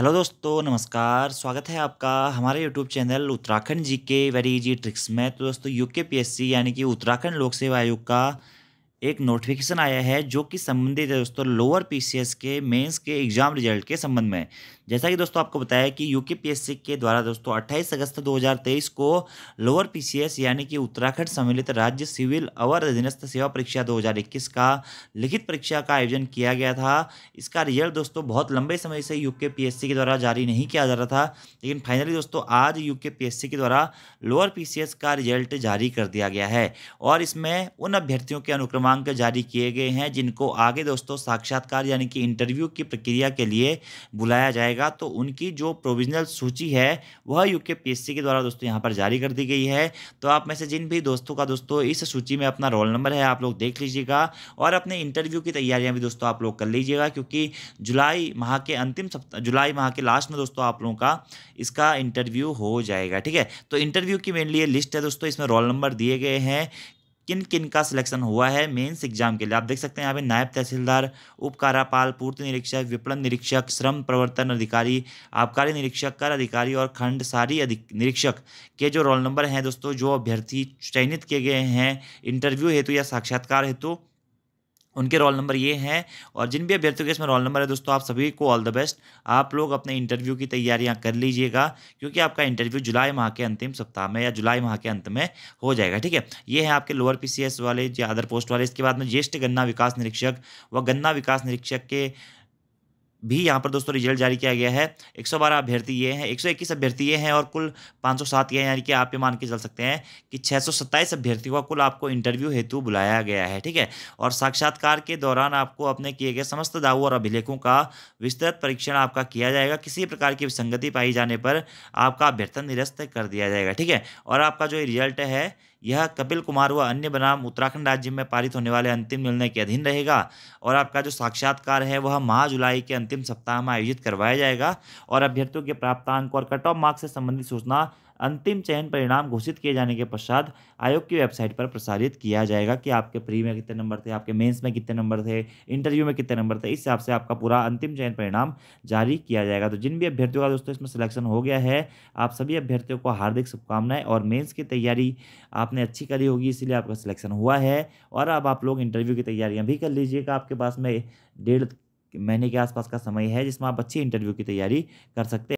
hello दोस्तों नमस्कार स्वागत है आपका हमारे यूट्यूब चैनल उत्तराखंड जी के वेरी इजी ट्रिक्स में तो दोस्तों यूके पीएससी यानी कि उत्तराखंड लोक सेवा आयोग का एक नोटिफिकेशन आया है जो कि संबंधित है दोस्तों लोअर पीसीएस के मेंस के एग्जाम रिजल्ट के संबंध में जैसा कि दोस्तों आपको बताया कि यूके पीएससी के द्वारा दोस्तों 28 अगस्त 2023 को लोअर पीसीएस यानी कि उत्तराखंड सम्मिलित राज्य सिविल अवर अधीनस्थ सेवा परीक्षा 2021 का लिखित परीक्षा का आयोजन किया गया था इसका रिजल्ट दोस्तों बहुत लंबे समय से यूके पीएससी के द्वारा जारी नहीं किया जा रहा था लेकिन फाइनली दोस्तों आज यूके पीएससी के द्वारा लोअर पी का रिजल्ट जारी कर दिया गया है और इसमें उन अभ्यर्थियों के अनुक्रमा मांग जारी किए गए हैं जिनको आगे दोस्तों साक्षात्कार यानी कि इंटरव्यू की प्रक्रिया के लिए बुलाया जाएगा तो उनकी जो प्रोविजनल सूची है वह यूके पीएससी के द्वारा दोस्तों यहाँ पर जारी कर दी गई है तो आप में से जिन भी दोस्तों का दोस्तों इस सूची में अपना रोल नंबर है आप लोग देख लीजिएगा और अपने इंटरव्यू की तैयारियाँ भी दोस्तों आप लोग कर लीजिएगा क्योंकि जुलाई माह के अंतिम सप्ताह जुलाई माह के लास्ट में दोस्तों आप लोगों का इसका इंटरव्यू हो जाएगा ठीक है तो इंटरव्यू की मेनली ये लिस्ट है दोस्तों इसमें रोल नंबर दिए गए हैं किन किन का सिलेक्शन हुआ है मेंस एग्जाम के लिए आप देख सकते हैं यहाँ पे नायब तहसीलदार उप पूर्ति निरीक्षक विपणन निरीक्षक श्रम प्रवर्तन अधिकारी आबकारी निरीक्षक कर अधिकारी और खंड सारी निरीक्षक के जो रोल नंबर हैं दोस्तों जो अभ्यर्थी चयनित किए गए हैं इंटरव्यू हेतु या साक्षात्कार हेतु उनके रोल नंबर ये हैं और जिन भी अभ्यर्थियों के इसमें रोल नंबर है दोस्तों आप सभी को ऑल द बेस्ट आप लोग अपने इंटरव्यू की तैयारियां कर लीजिएगा क्योंकि आपका इंटरव्यू जुलाई माह के अंतिम सप्ताह में या जुलाई माह के अंत में हो जाएगा ठीक है ये है आपके लोअर पी वाले या अदर पोस्ट वाले इसके बाद में ज्येष्ठ गन्ना विकास निरीक्षक व गन्ना विकास निरीक्षक के भी यहाँ पर दोस्तों रिजल्ट जारी किया गया है 112 अभ्यर्थी ये हैं 121 अभ्यर्थी ये हैं और कुल 507 ये यानी कि आप ये मान के चल सकते हैं कि छः अभ्यर्थियों का कुल आपको इंटरव्यू हेतु बुलाया गया है ठीक है और साक्षात्कार के दौरान आपको अपने किए गए समस्त दावों और अभिलेखों का विस्तृत परीक्षण आपका किया जाएगा किसी प्रकार की विसंगति पाई जाने पर आपका अभ्यर्थन निरस्त कर दिया जाएगा ठीक है और आपका जो रिजल्ट है यह कपिल कुमार व अन्य बनाम उत्तराखंड राज्य में पारित होने वाले अंतिम निर्णय के अधीन रहेगा और आपका जो साक्षात्कार है वह माह जुलाई के अंतिम सप्ताह में आयोजित करवाया जाएगा और अभ्यर्थियों के प्राप्तांक और कट ऑफ मार्क्स से संबंधित सूचना अंतिम चयन परिणाम घोषित किए जाने के पश्चात आयोग की वेबसाइट पर प्रसारित किया जाएगा कि आपके प्री में कितने नंबर थे आपके मेंस में कितने नंबर थे इंटरव्यू में कितने नंबर थे इस हिसाब से आपका पूरा अंतिम चयन परिणाम जारी किया जाएगा तो जिन भी अभ्यर्थियों का दोस्तों इसमें सिलेक्शन हो गया है आप सभी अभ्यर्थियों को हार्दिक शुभकामनाएं और मेन्स की तैयारी आपने अच्छी करी होगी इसीलिए आपका सिलेक्शन हुआ है और अब आप लोग इंटरव्यू की तैयारियाँ भी कर लीजिएगा आपके पास में डेढ़ महीने के आसपास का समय है जिसमें आप अच्छी इंटरव्यू की तैयारी कर सकते हैं